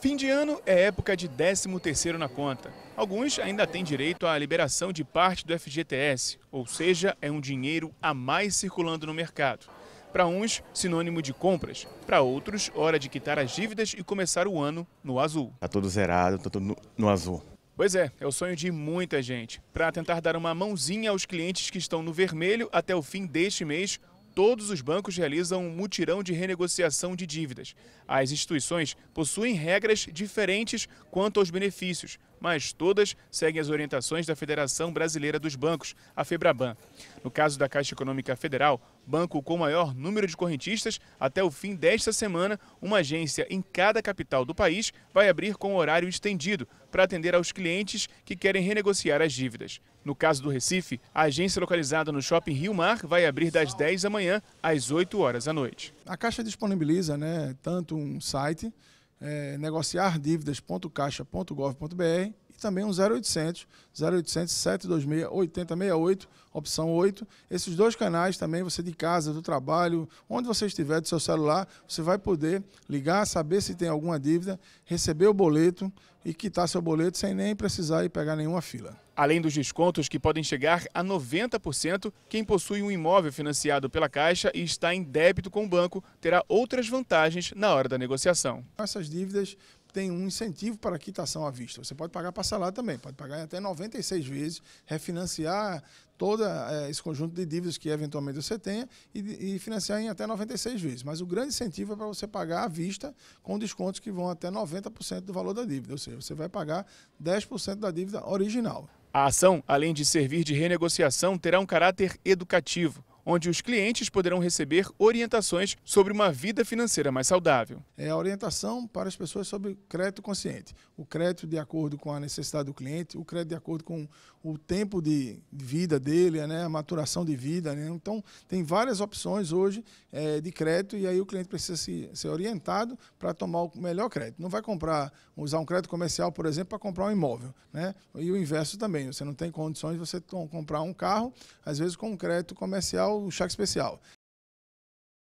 Fim de ano é época de 13º na conta. Alguns ainda têm direito à liberação de parte do FGTS, ou seja, é um dinheiro a mais circulando no mercado. Para uns, sinônimo de compras. Para outros, hora de quitar as dívidas e começar o ano no azul. Está tudo zerado, está tudo no, no azul. Pois é, é o sonho de muita gente. Para tentar dar uma mãozinha aos clientes que estão no vermelho até o fim deste mês, todos os bancos realizam um mutirão de renegociação de dívidas. As instituições possuem regras diferentes quanto aos benefícios, mas todas seguem as orientações da Federação Brasileira dos Bancos, a FEBRABAN. No caso da Caixa Econômica Federal, banco com maior número de correntistas, até o fim desta semana, uma agência em cada capital do país vai abrir com horário estendido para atender aos clientes que querem renegociar as dívidas. No caso do Recife, a agência localizada no Shopping Rio Mar vai abrir das 10 da manhã às 8 horas da noite. A Caixa disponibiliza né, tanto um site, é, negociardívidas.caixa.gov.br, e também um 0800, 0800 726 8068, opção 8. Esses dois canais também, você de casa, do trabalho, onde você estiver do seu celular, você vai poder ligar, saber se tem alguma dívida, receber o boleto e quitar seu boleto sem nem precisar ir pegar nenhuma fila. Além dos descontos que podem chegar a 90%, quem possui um imóvel financiado pela Caixa e está em débito com o banco terá outras vantagens na hora da negociação. Essas dívidas tem um incentivo para quitação à vista. Você pode pagar parcelado também, pode pagar até 96 vezes, refinanciar todo é, esse conjunto de dívidas que eventualmente você tenha e, e, financiar em até 96 vezes. Mas o grande incentivo é para você pagar à vista com descontos que vão até 90% do valor da dívida, ou seja, você vai pagar 10% da dívida original. A ação, além de servir de renegociação, terá um caráter educativo onde os clientes poderão receber orientações sobre uma vida financeira mais saudável. É a orientação para as pessoas sobre crédito consciente. O crédito de acordo com a necessidade do cliente, o crédito de acordo com o tempo de vida dele, né, a maturação de vida. Né? Então, tem várias opções hoje é, de crédito e aí o cliente precisa se, ser orientado para tomar o melhor crédito. Não vai comprar, usar um crédito comercial, por exemplo, para comprar um imóvel. Né? E o inverso também. Você não tem condições de você comprar um carro, às vezes com um crédito comercial o Cheque Especial.